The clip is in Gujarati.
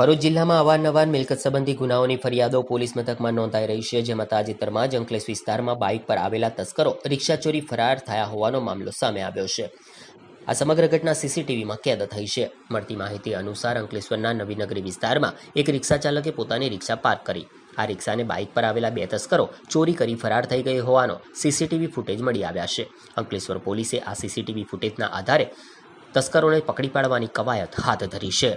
ભરૂચ જિલ્લામાં અવારનવાર મિલકત સંબંધી ગુનાઓની ફરિયાદો પોલીસ મથકમાં નોંધાઈ રહી છે જેમાં તાજેતરમાં જ અંકલેશ વિસ્તારમાં બાઇક પર આવેલા તસ્કરો રિક્ષાચોરી ફરાર થયા હોવાનો મામલો સામે આવ્યો છે આ સમગ્ર ઘટના સીસીટીવીમાં કેદ થઈ છે મળતી માહિતી અનુસાર અંકલેશ્વરના નવીનગરી વિસ્તારમાં એક રિક્ષા ચાલકે પોતાની રિક્ષા પાર્ક કરી આ રિક્ષાને બાઇક પર આવેલા બે તસ્કરો ચોરી કરી ફરાર થઈ ગઈ હોવાનો સીસીટીવી ફૂટેજ મળી આવ્યા છે અંકલેશ્વર પોલીસે આ સીસીટીવી ફૂટેજના આધારે તસ્કરોને પકડી પાડવાની કવાયત હાથ ધરી છે